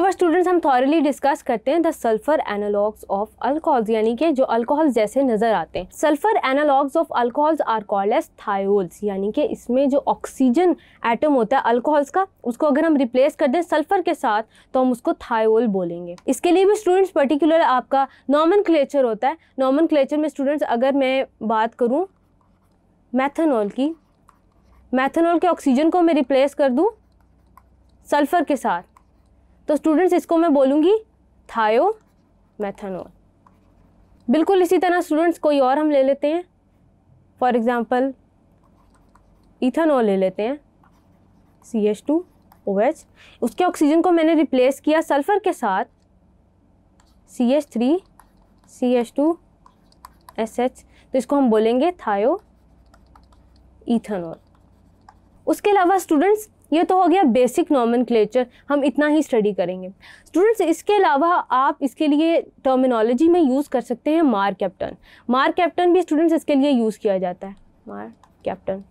Our students हम thoroughly discuss करते हैं the sulphur analogues of alcohols यानी कि जो अल्कोहल जैसे नजर आते हैं sulphur analogues of alcohols are called as thiols यानी कि इसमें जो ऑक्सीजन एटम होता है अल्कोहल्स का उसको अगर हम रिप्लेस कर दें सल्फर के साथ तो हम उसको थायोल बोलेंगे इसके लिए भी स्टूडेंट्स पर्टिकुलर आपका नॉमन होता है नॉमन में स्टूडेंट्स अगर मैं बात करूँ मैथनॉल की मैथनॉल के ऑक्सीजन को मैं रिप्लेस कर दूँ सल्फ़र के साथ तो स्टूडेंट्स इसको मैं बोलूँगी थायो मैथनोल बिल्कुल इसी तरह स्टूडेंट्स कोई और हम ले लेते हैं फॉर एग्ज़ाम्पल इथनॉल ले लेते हैं C H two O H उसके ऑक्सीजन को मैंने रिप्लेस किया सल्फ़र के साथ C H three C H two S H तो इसको हम बोलेंगे थायो इथनॉल उसके अलावा स्टूडेंट्स ये तो हो गया बेसिक नॉमन हम इतना ही स्टडी करेंगे स्टूडेंट्स इसके अलावा आप इसके लिए टर्मिनोलॉजी में यूज़ कर सकते हैं मार कैप्टन मार कैप्टन भी स्टूडेंट्स इसके लिए यूज़ किया जाता है मार कैप्टन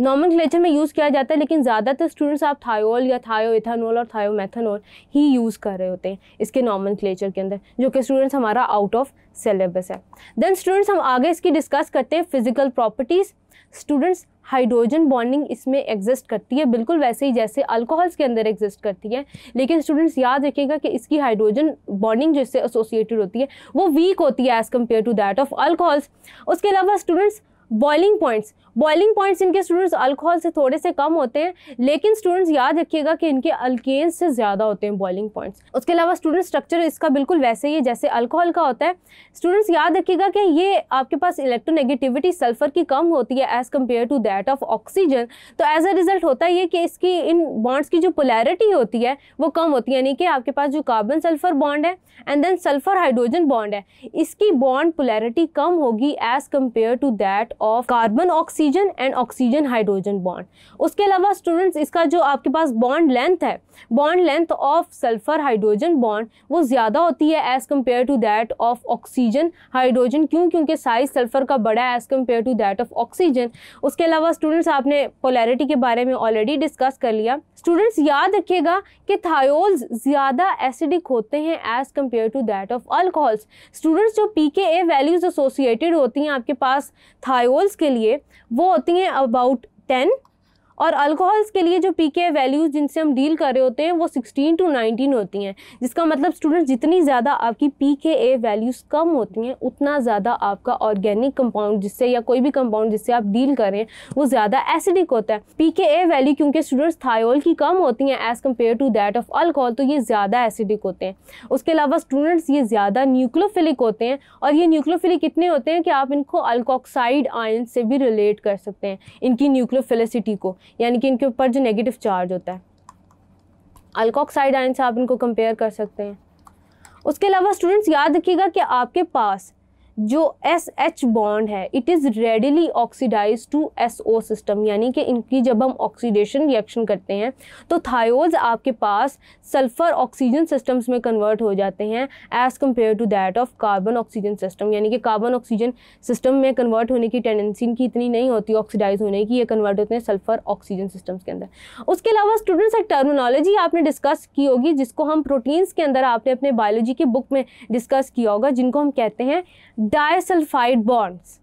नॉमन में यूज़ किया जाता है लेकिन ज़्यादातर स्टूडेंट्स आप थायोल या थायो इथानोल और मैथनोल ही यूज़ कर रहे होते हैं इसके नॉमन के अंदर जो कि स्टूडेंट्स हमारा आउट ऑफ सिलेबस है देन स्टूडेंट्स हम आगे इसकी डिस्कस करते हैं physical properties students hydrogen bonding इसमें एग्जिस्ट करती है बिल्कुल वैसे ही जैसे अल्कोहल्स के अंदर एग्जिस्ट करती है लेकिन स्टूडेंट्स याद रखिएगा कि इसकी हाइड्रोजन बॉन्डिंग जिससे एसोसिएटेड होती है वो वीक होती है as compare to that of alcohols उसके अलावा students boiling points boiling points इनके स्टूडेंट्स अल्कोहल से थोड़े से कम होते हैं लेकिन स्टूडेंट्स याद रखिएगा कि इनके अल्केन से ज़्यादा होते हैं बॉइलिंग पॉइंट्स उसके अलावा स्टूडेंट स्ट्रक्चर इसका बिल्कुल वैसे ही है जैसे अल्कोहल का होता है स्टूडेंट्स याद रखिएगा कि ये आपके पास इलेक्ट्रोनेगेटिविटी सल्फर की कम होती है as compare to that of oxygen तो एज अ रिजल्ट होता है ये कि इसकी इन बॉन्ड्स की जो पोलैरिटी होती है वो कम होती है यानी कि आपके पास जो कार्बन सल्फर बॉन्ड है and then sulphur hydrogen bond है इसकी बॉन्ड पोलैरिटी कम होगी as compare to that of carbon oxygen and oxygen hydrogen bond उसके अलावा स्टूडेंट्स इसका जो आपके पास बॉन्ड लेंथ है bond length of sulphur hydrogen bond वो ज़्यादा होती है as compare to that of oxygen hydrogen क्यों क्योंकि साइज सल्फर का बड़ा है as compare to that of oxygen उसके अलावा स्टूडेंट्स आपने पोलैरिटी के बारे में ऑलरेडी डिस्कस कर लिया स्टूडेंट्स याद रखिएगा कि थायोल्स ज़्यादा एसिडिक होते हैं as compare to that of alcohols students जो p K a values associated होती हैं आपके पास था बायोल्स के लिए वो होती हैं अबाउट टेन और अल्कोहल्स के लिए जो पी के वैल्यूज़ जिनसे हम डील कर रहे होते हैं वो 16 टू 19 होती हैं जिसका मतलब स्टूडेंट जितनी ज़्यादा आपकी पी के ए वैल्यूज़ कम होती हैं उतना ज़्यादा आपका ऑर्गेनिक कंपाउंड जिससे या कोई भी कंपाउंड जिससे आप डील करें वो ज़्यादा एसिडिक होता है पी के ए वैल्यू क्योंकि स्टूडेंट्स थायोल की कम होती हैं as compare to that of alcohol तो ये ज़्यादा एसिडिक होते हैं उसके अलावा स्टूडेंट्स ये ज़्यादा न्यूक्लोफिलिक होते हैं और ये न्यूक्लोफिलिक इतने होते हैं कि आप इनको अल्कोक्साइड आयन से भी रिलेट कर सकते हैं इनकी न्यूक्लोफिलिसिटी को यानी कि इनके ऊपर जो नेगेटिव चार्ज होता है अल्कोक्साइड आयन से आप इनको कंपेयर कर सकते हैं उसके अलावा स्टूडेंट्स याद रखिएगा कि आपके पास जो एस एच बॉन्ड है it is readily oxidise to S O system यानी कि इनकी जब हम ऑक्सीडेशन रिएक्शन करते हैं तो थायोज आपके पास सल्फ़र ऑक्सीजन सिस्टम्स में कन्वर्ट हो जाते हैं as compare to that of carbon oxygen system यानी कि कार्बन ऑक्सीजन सिस्टम में कन्वर्ट होने की टेंडेंसी इनकी इतनी नहीं होती ऑक्सीडाइज होने की ये कन्वर्ट होते हैं सल्फ़र ऑक्सीजन सिस्टम्स के अंदर उसके अलावा स्टूडेंट्स एक टर्मिनोलॉजी आपने डिस्कस की होगी जिसको हम प्रोटीन्स के अंदर आपने अपने बायोलॉजी के बुक में डिस्कस किया होगा जिनको हम कहते हैं disulfide bonds.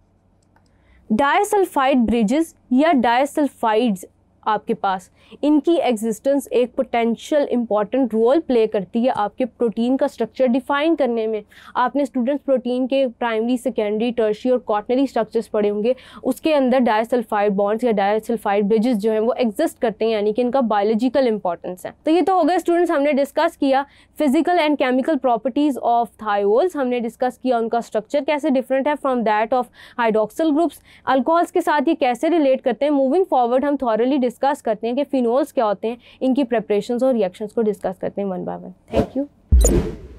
Disulfide bridges या disulfides आपके पास इनकी एग्जिस्टेंस एक पोटेंशियल इंपॉर्टेंट रोल प्ले करती है आपके प्रोटीन का स्ट्रक्चर डिफाइन करने में आपने स्टूडेंट्स प्रोटीन के प्राइमरी सेकेंडरी टर्शी और कॉटनरी स्ट्रक्चर्स पढ़े होंगे उसके अंदर डायसल्फाइड बॉन्ड्स या डायसल्फाइड ब्रिजेस जो हैं वो एग्जिस्ट करते हैं यानी कि इनका बायोलॉजिकल इंपॉर्टेंस है तो ये तो हो गया स्टूडेंट्स हमने डिस्कस किया physical and chemical properties of thiols हमने डिस्कस किया उनका स्ट्रक्चर कैसे डिफरेंट है from that of hydroxyl groups alcohols के साथ ये कैसे रिलेट करते हैं मूविंग फॉरवर्ड हम थॉरली डिस्कस करते हैं कि फिनोल्स क्या होते हैं इनकी प्रेपरेशन और रिएक्शंस को डिस्कस करते हैं one by one thank you